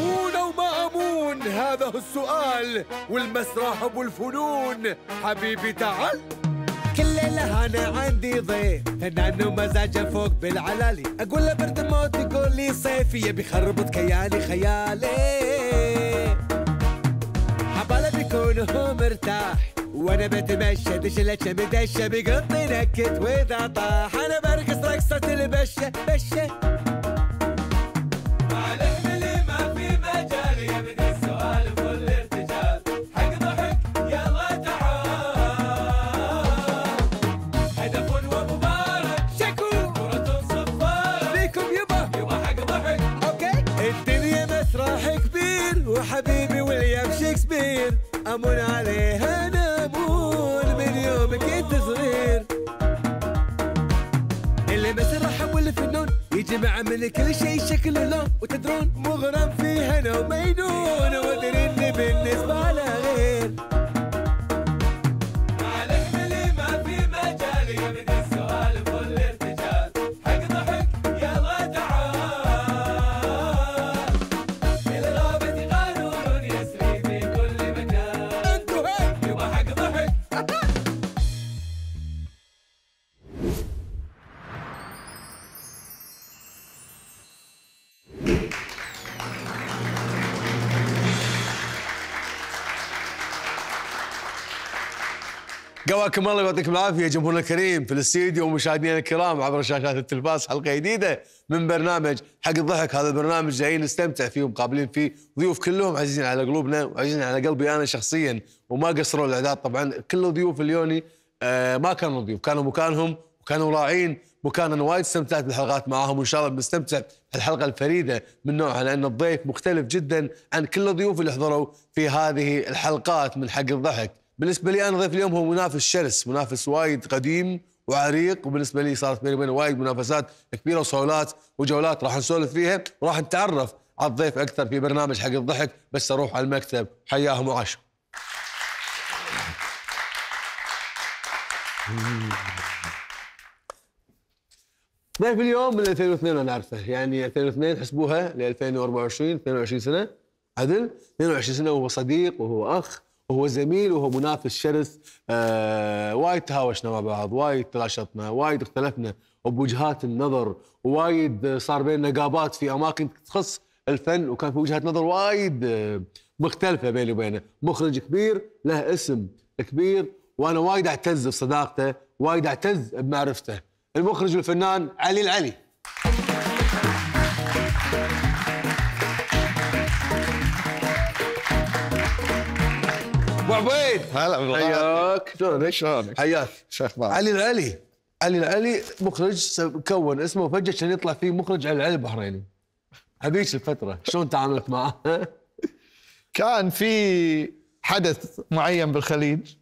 أمون أو ما أمون هذا هو السؤال والمسرح أبو الفنون حبيبي تعال كل ليلة أنا عندي ضيف فنان ومزاجه فوق بالعلالي أقول له برد موت يقول لي صيفي يبي يخربط كياني خيالي حباله بيكون هو مرتاح وانا بتمشى دشلتشه مدشه بيقطي نكت واذا طاح انا برقص رقصه البشه بشه امون عليها انا امون من يوم كنت صغير اللي بس مسرح والفنون يجمع من كل شيء شكل لون وتدرون مغرم في حياكم الله يعطيكم العافيه جمهورنا الكريم في الاستديو ومشاهدينا الكرام عبر شاشات التلفاز حلقه جديده من برنامج حق الضحك هذا البرنامج جايين نستمتع فيه ومقابلين فيه ضيوف كلهم عزيزين على قلوبنا وعزيزين على قلبي انا شخصيا وما قصروا الاعداد طبعا كل ضيوف اليوني آه، ما كانوا ضيوف كانوا مكانهم وكانوا راعين انا وايد استمتعت بالحلقات معاهم وان شاء الله بنستمتع بالحلقه الفريده من نوعها لان الضيف مختلف جدا عن كل الضيوف اللي حضروا في هذه الحلقات من حق الضحك بالنسبه لي انا ضيف اليوم هو منافس شرس منافس وايد قديم وعريق وبالنسبه لي صارت بيني وبينه وايد منافسات كبيره وصولات وجولات راح نسولف فيها وراح نتعرف على الضيف اكثر في برنامج حق الضحك بس اروح على المكتب حياهم وعاش ضيف اليوم من 2002 انا اعرفه يعني 2002 حسبوها ل 2024 22 سنه عدل 22 سنه وهو صديق وهو اخ هو زميل وهو منافس شرس آه وايد تهاوشنا مع بعض وايد تلاشطنا وايد اختلفنا بوجهات النظر وايد صار بيننا نقابات في اماكن تخص الفن وكان في وجهات نظر وايد آه، مختلفه بيني وبينه مخرج كبير له اسم كبير وانا وايد اعتز بصداقته وايد اعتز بمعرفته المخرج والفنان علي العلي عبيد هلا حياك شلونك شلونك حياك شو اخبارك علي العلي علي العلي مخرج كون اسمه فجأة عشان يطلع فيه مخرج علي العلي البحريني هذيك الفترة شلون تعاملت معه؟ كان في حدث معين بالخليج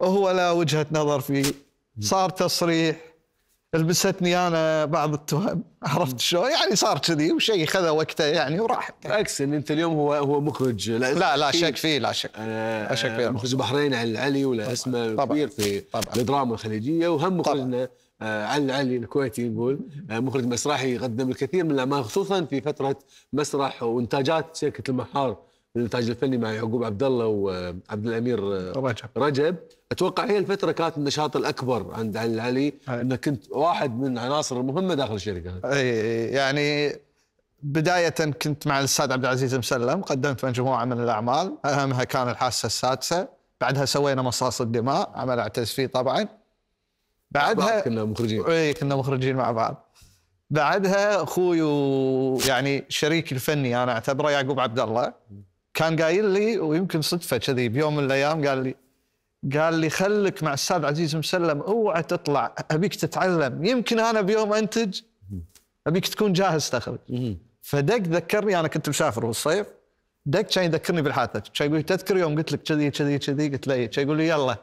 وهو لا وجهة نظر فيه صار تصريح لبستني انا بعض التهم عرفت شلون يعني صار كذي وشيء خذ وقته يعني وراح بالعكس ان انت اليوم هو هو مخرج لا, لا لا شك فيه لا شك لا شك فيه مخرج بحرين علي العلي ولا اسمه كبير في طبعًا. الدراما الخليجيه وهم مخرجنا آه، علي العلي الكويتي نقول آه، مخرج مسرحي قدم الكثير من الاعمال خصوصا في فتره مسرح وانتاجات شركه المحار الانتاج الفني مع يعقوب عبد الله وعبد الامير آه، رجب رجب اتوقع هي الفتره كانت النشاط الاكبر عند علي العلي انك كنت واحد من العناصر المهمه داخل الشركه اي يعني بداية كنت مع الأستاذ عبد العزيز مسلم قدمت مجموعة من الأعمال أهمها كان الحاسة السادسة بعدها سوينا مصاص الدماء عمل أعتز فيه طبعا بعدها كنا مخرجين اي كنا مخرجين مع بعض بعدها أخوي ويعني شريكي الفني أنا أعتبره يعقوب عبد الله كان قايل لي ويمكن صدفه كذي بيوم من الايام قال لي قال لي خلك مع استاذ عزيز مسلم اوعى تطلع ابيك تتعلم يمكن انا بيوم انتج ابيك تكون جاهز تخرج فدق ذكرني انا كنت مسافر بالصيف دق كان يذكرني بالحادثه كان يقول تذكر يوم قلت لك كذي كذي كذي قلت له كان إيه. يقول لي يلا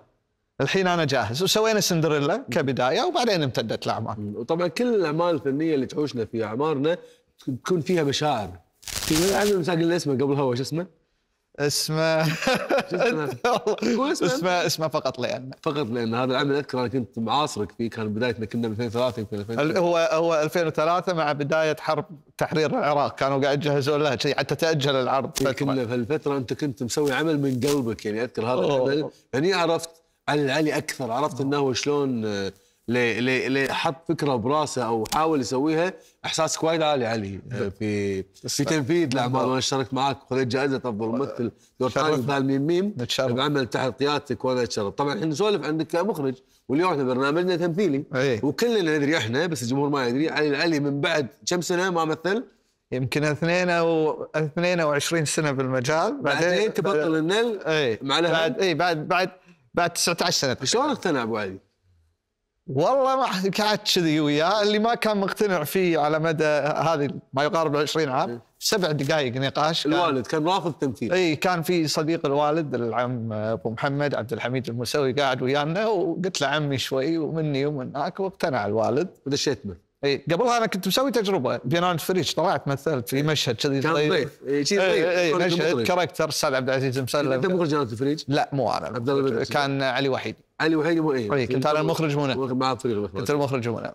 الحين انا جاهز وسوينا سندريلا كبدايه وبعدين امتدت الاعمال وطبعا كل الاعمال الفنيه اللي تعوشنا في اعمارنا تكون فيها مشاعر في عندنا مساق اللي اسمه قبل هو شو اسمه؟ اسمه اسمه اسمه فقط لان فقط لان هذا العمل اذكر انا كنت معاصرك فيه كان بدايتنا كنا 2003 يمكن هو هو 2003 مع بدايه حرب تحرير العراق كانوا قاعد يجهزون لها شيء حتى تاجل العرض إيه، كنا في الفتره انت كنت مسوي عمل من قلبك يعني اذكر هذا العمل هني عرفت علي العلي اكثر عرفت انه شلون آه، اللي حط فكره براسه او حاول يسويها احساسك وايد عالي علي آه، في في تنفيذ الاعمال وانا اشتركت معاك وخذيت جائزه افضل ممثل دور ثاني مثال ميم ميم بعمل تحت قيادتك وانا اتشرف طبعا احنا نسولف عندك كمخرج واليوم احنا برنامجنا تمثيلي أيه. وكلنا ندري احنا بس الجمهور ما يدري علي العلي من بعد كم سنه ما مثل يمكن اثنين 22 سنه بالمجال بعدين تبطل النل اي مع بعد اي بعد بعد بعد 19 سنه شلون اقتنع ابو علي؟ والله ما قعدت كذي وياه اللي ما كان مقتنع فيه على مدى هذه ما يقارب 20 عام إيه. سبع دقائق نقاش الوالد كان رافض تمثيل اي كان في صديق الوالد العم ابو محمد عبد الحميد المسوي قاعد ويانا وقلت له عمي شوي ومني ومن هناك واقتنع الوالد ودشيت به اي قبلها انا كنت مسوي تجربه بينان فريج طلعت مثلت في مشهد كذي كان طيب. ضيف اي ضيف مشهد كاركتر استاذ عبد العزيز مسلم انت مخرج جنرال الفريج؟ لا مو انا عبد الله كان علي وحيد علي وحيد مو اي كنت انا المخرج هنا مع فريق المخرج كنت المخرج هنا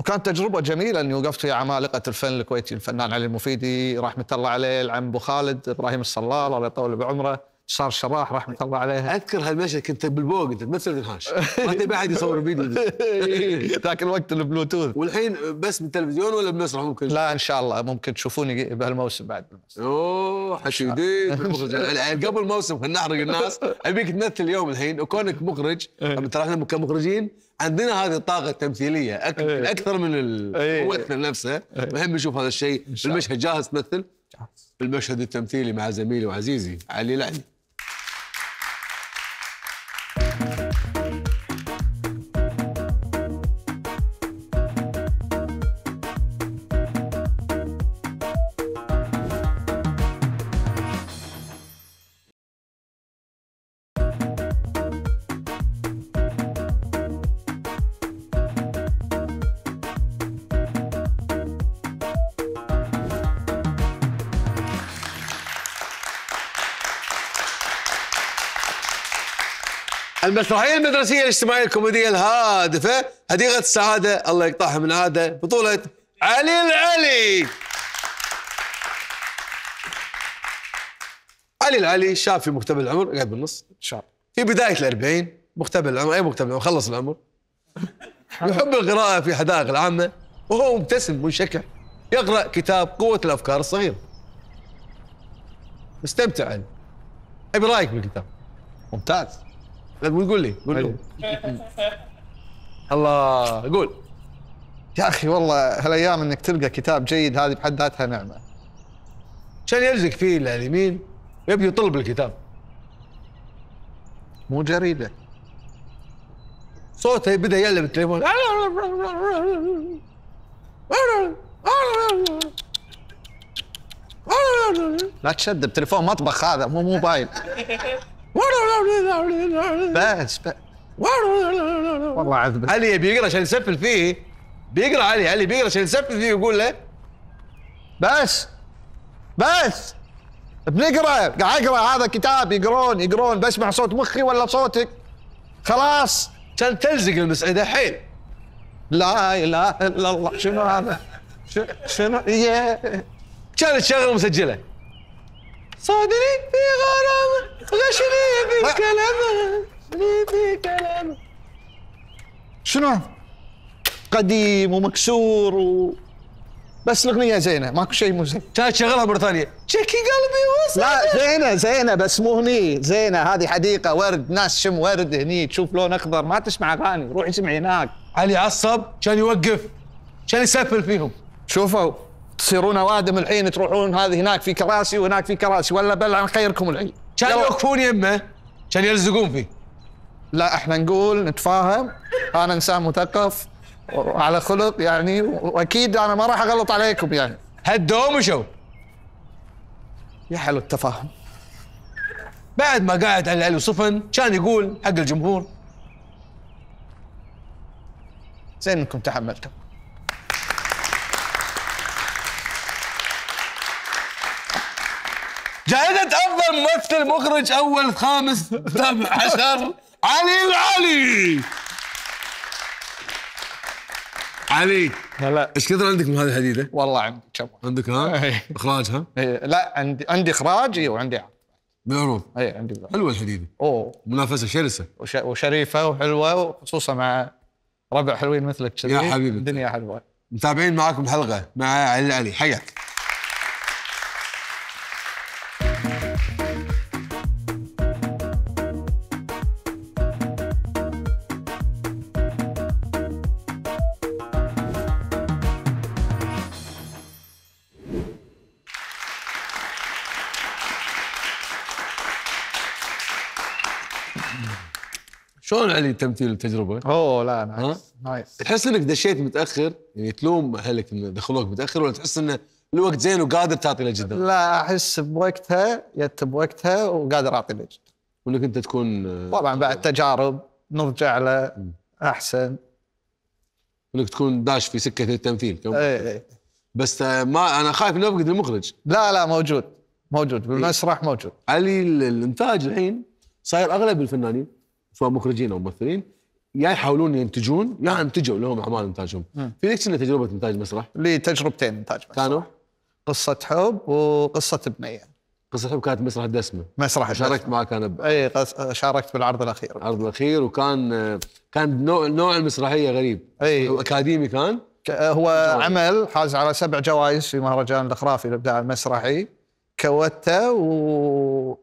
وكانت تجربه جميله اني وقفت في عمالقه الفن الكويتي الفنان علي المفيدي رحمه الله عليه العم ابو خالد ابراهيم الصلال الله يطول بعمره صار شراح رحمه الله عليها اذكر هالمشهد كنت بالبوق انت تمثل النهاش ما تبي احد يصور فيديو ذاك الوقت البلوتوث والحين بس بالتلفزيون ولا بمسرح ممكن لا ان شاء الله ممكن تشوفوني بهالموسم بعد اوه حكي جديد قبل موسم كنا نحرق الناس ابيك تمثل اليوم الحين وكونك مخرج إيه. ترى احنا كمخرجين عندنا هذه الطاقه التمثيليه إيه. اكثر من الممثل نفسه مهم نشوف هذا الشيء المشهد جاهز تمثل المشهد التمثيلي مع زميلي وعزيزي علي لعلي المسرحية المدرسية الاجتماعية الكوميدية الهادفة حديقه السعادة الله يقطعها من عادة بطولة علي العلي علي العلي شاب في مكتب العمر قاعد بالنص شاب في بداية الأربعين مكتب العمر أي مكتب العمر خلص العمر يحب القراءة في حدائق العامة وهو مبتسم منشكح يقرأ كتاب قوة الأفكار الصغيرة مستمتع علي أبي رأيك بالكتاب ممتاز قول قول لي قول لي الله قول يا اخي والله هالايام انك تلقى كتاب جيد هذه بحد ذاتها نعمه عشان يلزق فيه اليمين يبي يطلب الكتاب مو جريده صوته بدا يقلب التليفون لا تشد بتليفون مطبخ هذا مو موبايل بس بس والله عذب علي بيقرا عشان يسفل فيه بيقرا علي علي بيقرا عشان يسفل فيه ويقول له بس بس بنقرا قاعد اقرا هذا كتاب يقرون يقرون بسمع صوت مخي ولا صوتك خلاص كان تلزق المسعده حيل لا اله الا الله شنو هذا شنو يا إيه. كانت شغله مسجله صادني في غرام غشني كلام غشني كلام شنو قديم ومكسور و بس الاغنيه زينه ماكو شيء مو زين كانت شغلها مره ثانيه شكي قلبي وصل لا زينه زينه بس مو هني زينه هذه حديقه ورد ناس شم ورد هني تشوف لون اخضر ما تسمع اغاني روح اسمع هناك علي عصب كان يوقف كان يسفل فيهم شوفوا تصيرون اوادم الحين تروحون هذه هناك في كراسي وهناك في كراسي ولا بل عن خيركم الحين كان يوقفون يمه كان يلزقون فيه لا احنا نقول نتفاهم انا انسان مثقف على خلق يعني واكيد انا ما راح اغلط عليكم يعني هدوا ومشوا يا حلو التفاهم بعد ما قعد على علي وصفن كان يقول حق الجمهور زين انكم تحملتم جائزة أفضل ممثل مخرج أول خامس عشر علي العلي علي هلا ايش كثر عندك من هذه الحديده؟ والله عندي كم عندك ها؟ إيه. اخراج ها؟ إيه، لا عندي عندي اخراج إيه، وعندي عرض بالعروض اي عندي بالعروض حلوه الحديده اوه منافسه شرسه وش... وشريفه وحلوه وخصوصا مع ربع حلوين مثلك كذي يا حبيبي الدنيا حلوه متابعين معاكم حلقه مع علي العلي حياك شلون علي تمثيل التجربه؟ اوه لا نايس نايس تحس انك دشيت متاخر يعني تلوم اهلك ان دخلوك متاخر ولا تحس انه الوقت زين وقادر تعطي للجدة؟ لا احس بوقتها جت بوقتها وقادر اعطي للجدة وانك انت تكون طبعا بعد آه، تجارب نرجع له احسن انك تكون داش في سكه التمثيل اي اي إيه. بس آه، ما انا خايف انه افقد المخرج لا لا موجود موجود إيه. بالمسرح موجود علي الانتاج الحين صاير اغلب الفنانين سواء مخرجين او ممثلين يا يحاولون ينتجون يا انتجوا لهم اعمال انتاجهم في ليش تجربه انتاج مسرح لي تجربتين انتاج مسرح كانوا قصه حب وقصه بنيه قصه حب كانت مسرح الدسمه مسرح الدسمة. شاركت معك انا ب... اي قص... شاركت بالعرض الاخير العرض الاخير وكان كان نوع نوع المسرحيه غريب اي اكاديمي كان هو جوائز. عمل حاز على سبع جوائز في مهرجان الاخرافي الابداع المسرحي كوته و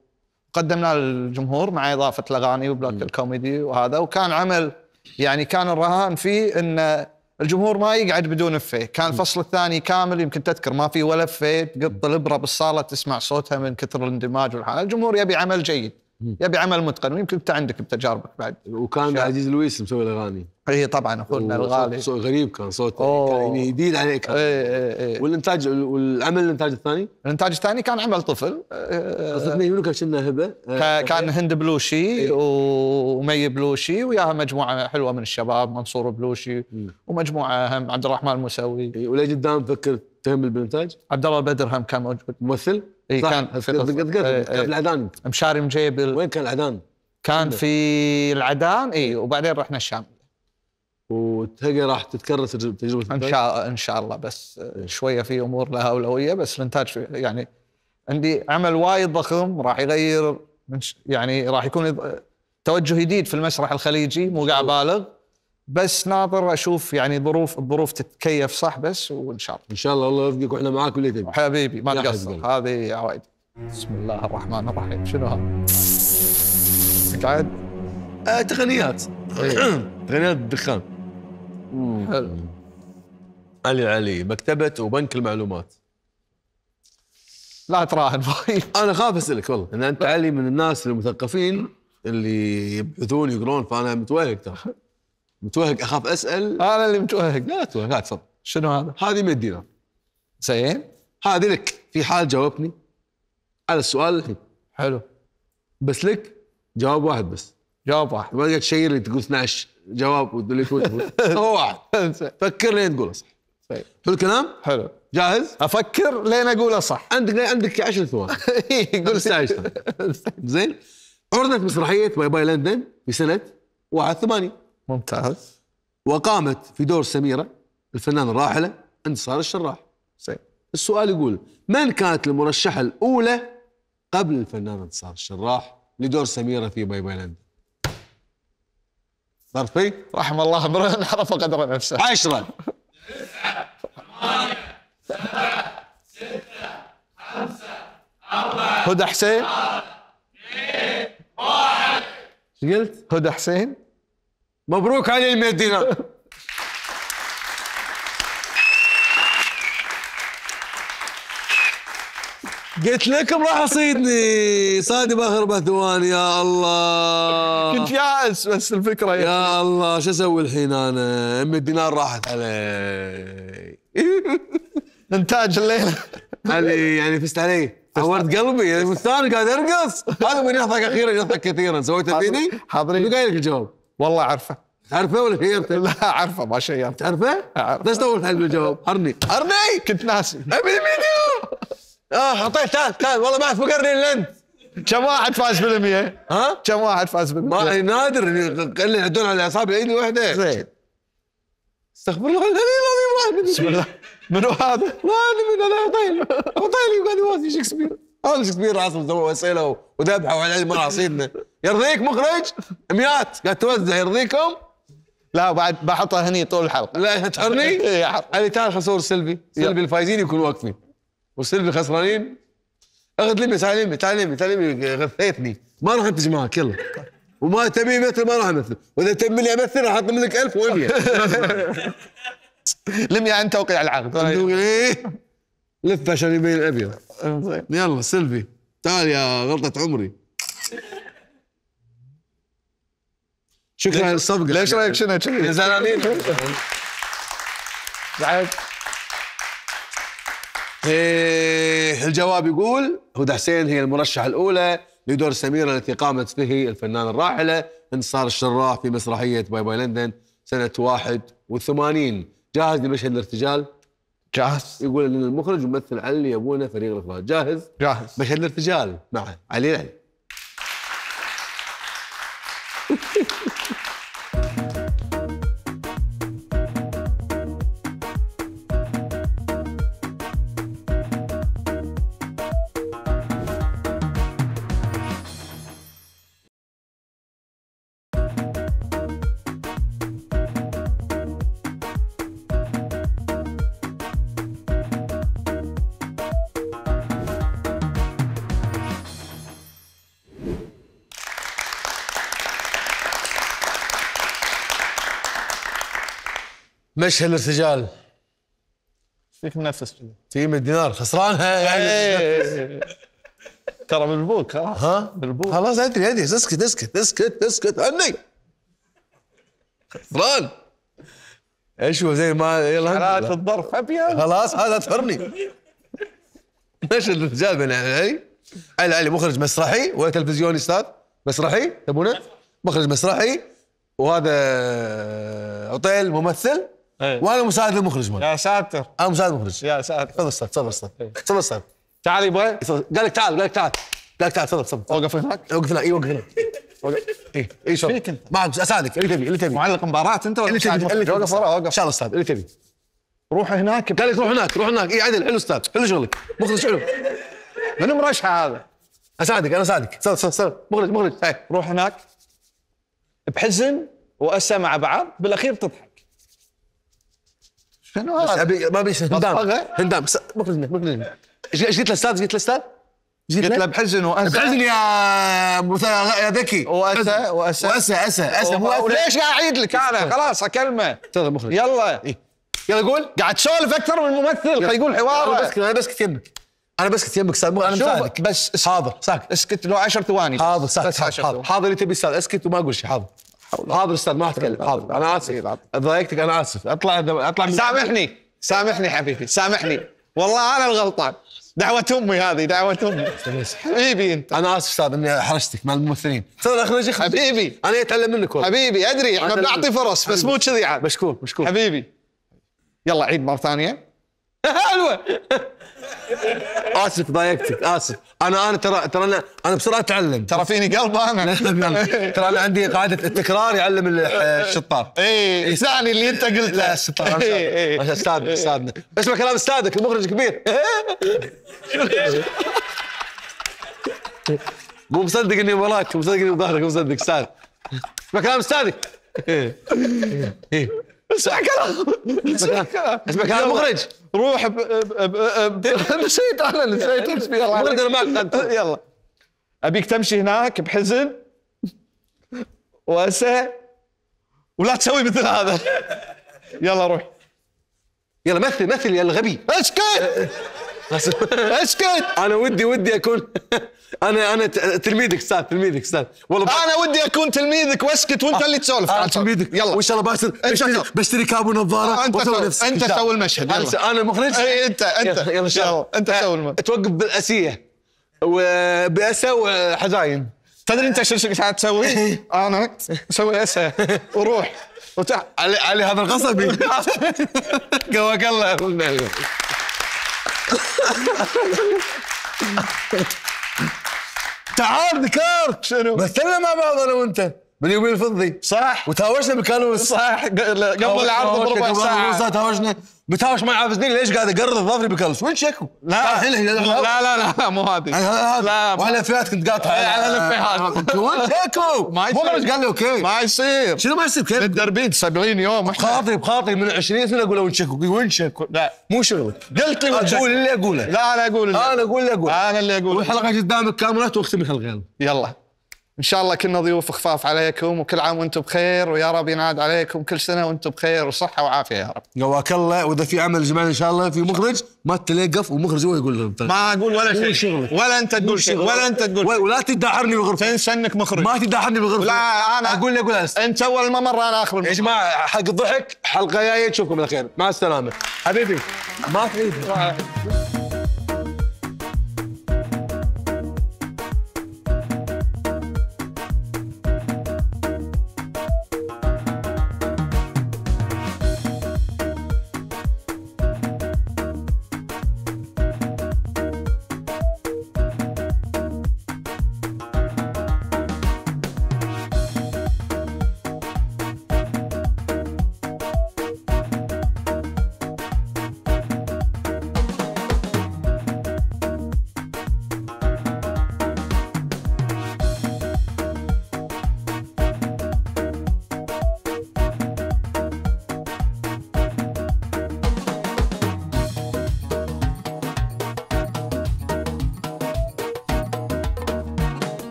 قدمناه للجمهور مع اضافه الاغاني وبلاك الكوميدي وهذا وكان عمل يعني كان الرهان فيه ان الجمهور ما يقعد بدون افيه، كان الفصل الثاني كامل يمكن تذكر ما في ولا افيه تقط الابره بالصاله تسمع صوتها من كثر الاندماج والحاله، الجمهور يبي عمل جيد. يبي عمل متقن ويمكن انت عندك بتجاربك بعد وكان شاء. عزيز لويس مسوي الاغاني اي طبعا اخونا الغالي صوت غريب كان صوته يعني جديد عليك اي اي اي والانتاج والعمل الانتاج الثاني؟ الانتاج الثاني كان عمل طفل قصدني منو كان هبه؟ كان إيه. هند بلوشي ايه. ومي بلوشي وياها مجموعه حلوه من الشباب منصور بلوشي ايه. ومجموعه هم عبد الرحمن المسوي ايه. وليه قدام فكرت تهمل بالانتاج؟ عبد الله بدر هم كان موجود ممثل؟ اي كان قد العدان مشاري مجيب ال... وين كان العدان؟ كان في العدان اي وبعدين رحنا الشام وتهقي راح تتكرر تجربه ان شاء ان شاء الله بس آه، شويه في امور لها اولويه بس الانتاج يعني عندي عمل وايد ضخم راح يغير يعني راح يكون توجه جديد في المسرح الخليجي مو قاعد بالغ بس ناظر اشوف يعني ظروف الظروف تتكيف صح بس وان شاء الله ان شاء الله الله يوفقك واحنا معاك اللي تبي حبيبي ما تقصر هذه يا عوايد بسم الله الرحمن الرحيم شنو هذا؟ قاعد آه تقنيات إيه. تقنيات الدخان حلو علي علي مكتبة وبنك المعلومات لا تراهن انا خاف اسالك والله ان انت علي من الناس المثقفين اللي يبحثون يقرون فانا متوهق ترى متوهق اخاف اسال انا اللي متوهق لا توهق لا تفضل شنو هذا؟ هذه 100 دينار زين هذه لك في حال جاوبني على السؤال الحين حلو بس لك جواب واحد بس جواب واحد ما تقعد تشير لي تقول 12 جواب واللي تقول هو واحد فكر لين تقوله صح طيب. حلو الكلام؟ حلو جاهز؟ افكر لين اقوله صح عندك عندك 10 ثواني إيه، قول 16 طيب. زين عرضت مسرحيه باي باي لندن في سنه 1 8 ممتاز وقامت في دور سميرة الفنانة الراحلة انتصار الشراح زين السؤال يقول من كانت المرشحة الأولى قبل الفنانه انتصار الشراح لدور سميرة في باي باي لندن ظرفي رحم الله امرئ عرف قدر نفسه عشرة هدى حسين واحد قلت؟ هدى حسين مبروك علي المدينة قلت لكم راح اصيدني صادي باخر ثواني يا الله كنت يائس بس الفكره يا, يا الله شو اسوي الحين انا؟ ام الدينار راحت علي انتاج الليله علي يعني فزت علي عورت قلبي يعني قاعد ارقص هذا من يضحك اخيرا يضحك كثيرا سويته فيني؟ حاضرين قايل لك الجواب والله عارفه عارفه ولا شيرته؟ لا عارفه ما تعرفه؟ عارفه؟ ليش طولت على الجواب؟ ارني ارني كنت ناسي ابي الفيديو اه اعطيت تعال تعال والله ما اعرف فقرني الا انت كم واحد فاز بالمية؟ ها؟ كم واحد فاز بالمية؟ ما نادر اللي يعدون على اعصابي ايدي واحده زين استغفر الله العظيم العظيم بسم الله منو هذا؟ ما ادري من انا عطيل عطيل وقاعد يواسي شكسبير هذا كبير راسهم سووا اسئله وذبحوا على مراسيلنا يرضيك مخرج؟ ميات قاعد توزع يرضيكم؟ لا بعد بحطها هني طول الحلقه لا تحرني؟ اللي تعال خلينا نصور سلبي الفايزين يكون واقفين وسلبي خسرانين اخذ لمي تعال لمي تعال لمي تعال غثيتني ما راح انتج معك يلا وما تبي مثل ما راح امثل واذا تبي امثل راح اطلب منك 1000 و100 لمي عن توقيع العقد طيب. لف عشان يبين الابيض يلا سيلفي تعال يا غلطة عمري شكرا للصفقه يعني. ليش رايك شنو شنو زعلانين بعد إيه الجواب يقول هدى حسين هي المرشحة الأولى لدور سميرة التي قامت به الفنانة الراحلة انتصار الشراح في مسرحية باي باي لندن سنة 81 جاهز لمشهد الارتجال؟ جاهز يقول ان المخرج ممثل علي ابونا فريق الاخراج جاهز جاهز مشهد الارتجال معه نعم. علي العلي مشهد الارتجال فيك منافس تجيب دينار خسرانها يعني إيه، إيه، إيه، ترى بالبوك خلاص ها بالبوك خلاص ادري ادري اسكت اسكت اسكت اسكت عني خسران ايش هو زي ما يلا حالات الظرف ابيض خلاص هذا تفرني مشهد الرجال بين علي علي علي مخرج مسرحي ولا تلفزيوني استاذ مسرحي تبونه مخرج مسرحي وهذا آه، عطيل ممثل أيه. وانا مساعد المخرج مالي يا ساتر انا مساعد المخرج يا ساتر تفضل استاذ تفضل استاذ تفضل استاذ تعال يبا قال لك تعال قال لك تعال قال لك تعال تفضل تفضل اوقف هناك اوقف هناك اي وقف هناك اي اي إيه، فيك انت ما اساعدك اللي تبي اللي تبي معلق مباراه انت ولا اللي تبي اللي تبي وقف ورا وقف ان شاء الله استاذ اللي تبي روح هناك قال لك روح هناك روح هناك اي عدل حلو استاذ حلو شغلك مخرج حلو من مرشحه هذا اساعدك انا اساعدك استاذ استاذ مخرج مخرج إيه، روح هناك بحزن واسى مع بعض بالاخير تضحك شنو هذا؟ ابي ما بيش هندام هندام مخرج منك مخرج منك جيت للاستاذ جيت للاستاذ جيت له بحزن واسى بحزن يا يا ذكي واسى واسى واسى اسى اسى ليش اعيد لك انا خلاص اكلمه تفضل مخرج يلا إيه؟ يلا قول قاعد تسولف اكثر من الممثل خلي يقول حوار انا بسكت انا بسكت يمك انا بسكت يمك استاذ انا مساعدك بس حاضر ساكت اسكت لو 10 ثواني حاضر ساكت حاضر حاضر اللي تبي استاذ اسكت وما اقول شيء حاضر حاضر استاذ ما اتكلم حاضر انا اسف ضايقتك انا اسف اطلع اطلع من سامحني سامحني حبيبي سامحني والله انا الغلطان دعوة امي هذه دعوة امي حبيبي انت انا اسف استاذ اني حرجتك مع الممثلين استاذ اخرج حبيبي انا اتعلم منك والله حبيبي ادري احنا بنعطي فرص بس مو كذي عاد يعني. مشكور مشكور حبيبي يلا عيد مره ثانيه حلوه اسف ضايقتك اسف انا انا ترى ترى انا انا بسرعه اتعلم ترى فيني قلب انا ترى انا عندي قاعده التكرار يعلم الشطار اي ثاني إيه. اللي انت قلته لا الشطار ما إيه، إيه. استاذ استاذنا اسمع كلام استاذك المخرج كبير مو مصدق اني وراك مو مصدق اني بظهرك مو مصدق استاذ اسمع كلام استاذك اسمع كلام اسمع كلام اسمع مخرج روح نسيت انا نسيت حسبي انا معك يلا ابيك تمشي هناك بحزن واسع ولا تسوي مثل هذا يلا روح يلا مثل مثل يا الغبي اسكت اسكت انا ودي ودي اكون انا انا تلميذك استاذ تلميذك استاذ والله انا ودي اكون تلميذك واسكت وانت اللي تسولف انا آه، تلميذك يلا وان شاء الله بشتري بشتري كاب ونظاره انت تو... انت سوي المشهد يلا انا المخرج انت انت يلا ان شاء الله انت أه، سوي المشهد توقف بالاسيه وباسه وحزاين تدري انت شو قاعد تسوي؟ إيه. انا اسوي اسه وروح وتح علي, علي هذا القصبي قواك الله تعال ذكرت شنو بس لنا مع بعض انا وانت باليوبيل الفضي صح وتهاوشنا بالكانوس صح قبل العرض بربع ساعه تهاوشنا بتهاوش ما عافزني ليش قاعد اقرض ظهري بالكانوس وين شكو؟ لا لا لا لا, لا مو هذه لا وعلى فئات كنت قاطع إيه، على الفئات وين شكو؟ ما يصير قال لي اوكي ما يصير شنو ما يصير كيف؟ للدربيد 70 يوم خاطري بخاطري من 20 سنه اقول وين شكو؟ وين شكو؟ لا مو شغلك قلت لي اقول اللي اقوله لا انا اقول انا اقول اللي اقوله انا اللي اقوله والحلقه قدامك كامله واختم الحلقه يلا ان شاء الله كنا ضيوف خفاف عليكم وكل عام وانتم بخير ويا رب ينعاد عليكم كل سنه وانتم بخير وصحه وعافيه يا رب. قواك الله واذا في عمل زمان ان شاء الله في مخرج ما تلقف ومخرج هو يقول لهم ما اقول ولا شيء ولا انت تقول شيء ولا انت تقول ولا, ولا تدحرني بغرفه تنسى انك مخرج ما تدحرني بغرفه لا انا اقول لك انت اول ما مره انا اخر يا جماعه حق الضحك حلقه جايه تشوفكم على خير مع السلامه حبيبي ما في